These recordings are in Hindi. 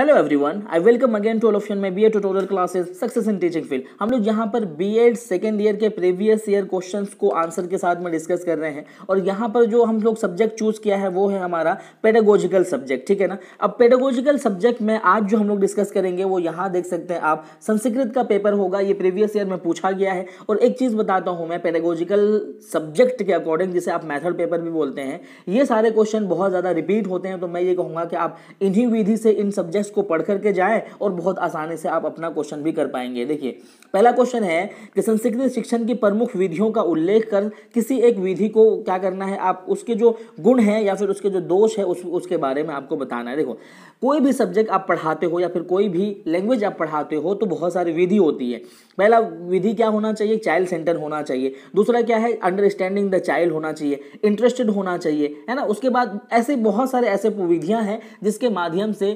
Hello everyone I welcome again to all of my B Ed tutorial classes success in teaching field हम लोग यहाँ पर बीएड सेकेंड ईयर के प्रीवियस ईयर क्वेश्चंस को आंसर के साथ में डिस्कस कर रहे हैं और यहाँ पर जो हम लोग सब्जेक्ट चूज किया है वो है हमारा पेडागोजिकल सब्जेक्ट ठीक है ना अब पेडागोजिकल सब्जेक्ट में आज जो हम लोग डिस्कस करेंगे वो यहाँ देख सकते हैं आप संस्कृत का पेपर होगा ये प्रीवियस ईयर में पूछा गया है और एक चीज़ बताता हूँ मैं पेडागोजिकल सब्जेक्ट के अकॉर्डिंग जिसे आप मैथड पेपर भी बोलते हैं ये सारे क्वेश्चन बहुत ज़्यादा रिपीट होते हैं तो मैं ये कहूँगा कि आप इन्हीं विधि से इन सब्जेक्ट इसको पढ़ करके जाएं और बहुत आसानी से आप अपना क्वेश्चन भी कर पाएंगे देखिए पहला क्वेश्चन है कि संस्कृत शिक्षण की प्रमुख विधियों का उल्लेख कर किसी एक विधि को क्या करना है आप उसके जो गुण है या फिर उसके जो दोष है उस, उसके बारे में आपको बताना है देखो कोई भी सब्जेक्ट आप पढ़ाते हो या फिर कोई भी लैंग्वेज आप पढ़ाते हो तो बहुत सारी विधि होती है पहला विधि क्या होना चाहिए चाइल्ड सेंटर होना चाहिए दूसरा क्या है अंडरस्टैंडिंग द चाइल्ड होना चाहिए इंटरेस्टेड होना चाहिए है ना उसके बाद ऐसे बहुत सारे ऐसे विधियां हैं जिसके माध्यम से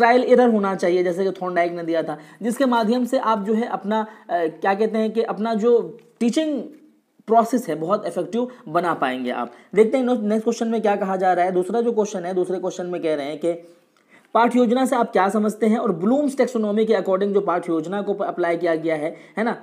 ट्राई ट्रायल एरर होना चाहिए जैसे कि थोनडाइक ने दिया था जिसके माध्यम से आप जो है अपना क्या कहते हैं कि अपना जो टीचिंग प्रोसेस है बहुत इफेक्टिव बना पाएंगे आप देखते हैं नेक्स्ट क्वेश्चन में क्या कहा जा रहा है दूसरा जो क्वेश्चन है दूसरे क्वेश्चन में कह रहे हैं कि पाठ योजना से आप क्या समझते हैं और ब्लूम्स टेक्सोनॉमी के अकॉर्डिंग जो पाठ योजना को अप्लाई किया गया है है ना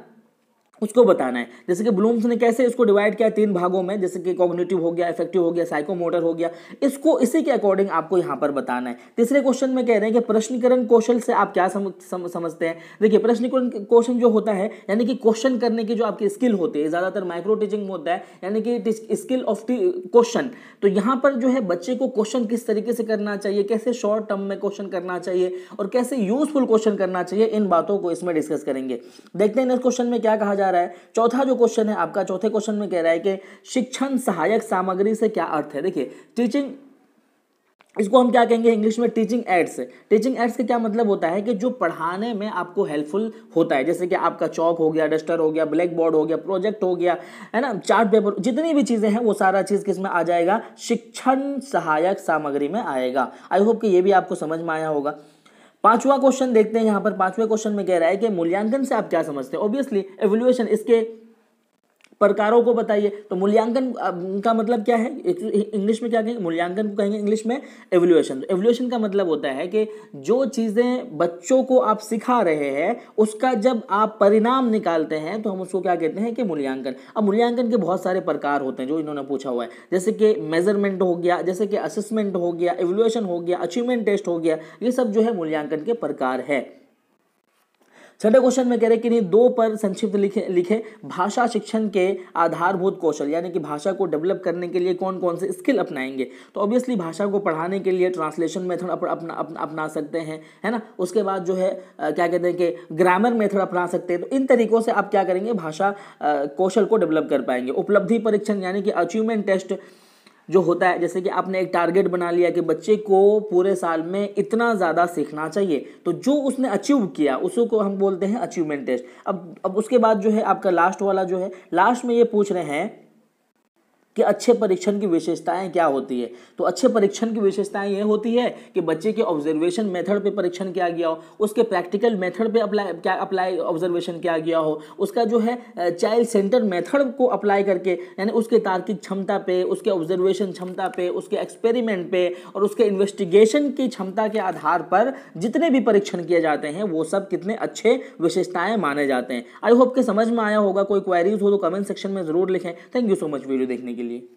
उसको बताना है जैसे कि ब्लूम्स ने कैसे इसको डिवाइड किया तीन भागों में जैसे कि कॉग्निटिव हो गया इफेक्टिव हो गया साइकोमोटर हो गया इसको इसी के अकॉर्डिंग आपको यहाँ पर बताना है तीसरे क्वेश्चन में कह रहे हैं कि प्रश्नकरण कौशल से आप क्या सम, सम, समझते हैं देखिए प्रश्नकरण क्वेश्चन जो होता है यानी कि क्वेश्चन करने की जो आपकी स्किल होती है ज़्यादातर माइक्रो टीचिंग होता है यानी कि स्किल ऑफ क्वेश्चन तो यहाँ पर जो है बच्चे को क्वेश्चन किस तरीके से करना चाहिए कैसे शॉर्ट टर्म में क्वेश्चन करना चाहिए और कैसे यूजफुल क्वेश्चन करना चाहिए इन बातों को इसमें डिस्कस करेंगे देखते हैं नेक्स्ट क्वेश्चन में क्या कहा जा जा रहा है चौथा जो क्वेश्चन है आपका चौथे क्वेश्चन में कह रहा है कि शिक्षण सहायक सामग्री से क्या अर्थ है देखिए टीचिंग इसको हम क्या कहेंगे इंग्लिश में टीचिंग एड्स टीचिंग एड्स का क्या मतलब होता है कि जो पढ़ाने में आपको हेल्पफुल होता है जैसे कि आपका चौक हो गया डस्टर हो गया ब्लैक बोर्ड हो गया प्रोजेक्ट हो गया है ना चार्ट पेपर जितनी भी चीज़ें हैं वो सारा चीज़ किस में आ जाएगा शिक्षण सहायक सामग्री में आएगा आई होप कि ये भी आपको समझ में आया होगा पांचवा क्वेश्चन देखते हैं यहाँ पर पांचवें क्वेश्चन में कह रहा है कि मूल्यांकन से आप क्या समझते हैं ऑब्वियसली एवोल्यूशन इसके प्रकारों को बताइए तो मूल्यांकन का मतलब क्या है इंग्लिश में क्या कहेंगे मूल्यांकन को कहेंगे इंग्लिश में एवोल्यूशन तो एवोल्यूशन का मतलब होता है कि जो चीज़ें बच्चों को आप सिखा रहे हैं उसका जब आप परिणाम निकालते हैं तो हम उसको क्या कहते हैं कि मूल्यांकन अब मूल्यांकन के बहुत सारे प्रकार होते हैं जो इन्होंने पूछा हुआ है जैसे कि मेजरमेंट हो गया जैसे कि असेसमेंट हो गया एवोल्यूशन हो गया अचीवमेंट टेस्ट हो गया ये सब जो है मूल्यांकन के प्रकार है छठे क्वेश्चन में कह रहे कि नहीं दो पर संक्षिप्त लिखे लिखे भाषा शिक्षण के आधारभूत कौशल यानी कि भाषा को डेवलप करने के लिए कौन कौन से स्किल अपनाएंगे तो ऑब्वियसली भाषा को पढ़ाने के लिए ट्रांसलेशन मेथड अपना अपना सकते हैं है ना उसके बाद जो है क्या कहते हैं कि ग्रामर मेथड अपना सकते हैं तो इन तरीकों से आप क्या करेंगे भाषा कौशल को डेवलप कर पाएंगे उपलब्धि परीक्षण यानी कि अचीवमेंट टेस्ट जो होता है जैसे कि आपने एक टारगेट बना लिया कि बच्चे को पूरे साल में इतना ज़्यादा सीखना चाहिए तो जो उसने अचीव किया उसको हम बोलते हैं अचीवमेंट टेस्ट अब अब उसके बाद जो है आपका लास्ट वाला जो है लास्ट में ये पूछ रहे हैं कि अच्छे परीक्षण की विशेषताएं क्या होती है तो अच्छे परीक्षण की विशेषताएं ये होती है कि बच्चे के ऑब्जर्वेशन मेथड पे परीक्षण किया गया हो उसके प्रैक्टिकल मेथड पे अप्लाई क्या अप्लाई ऑब्जर्वेशन किया गया हो उसका जो है चाइल्ड सेंटर मेथड को अप्लाई करके यानी उसके तार्किक क्षमता पे उसके ऑब्जर्वेशन क्षमता पे उसके एक्सपेरिमेंट पे और उसके इन्वेस्टिगेशन की क्षमता के आधार पर जितने भी परीक्षण किए जाते हैं वो सब कितने अच्छे विशेषताएँ माने जाते हैं आई होप के समझ में आया होगा कोई क्वेरीज हो तो कमेंट सेक्शन में जरूर लिखें thank you so much video देखने के लिए Лили.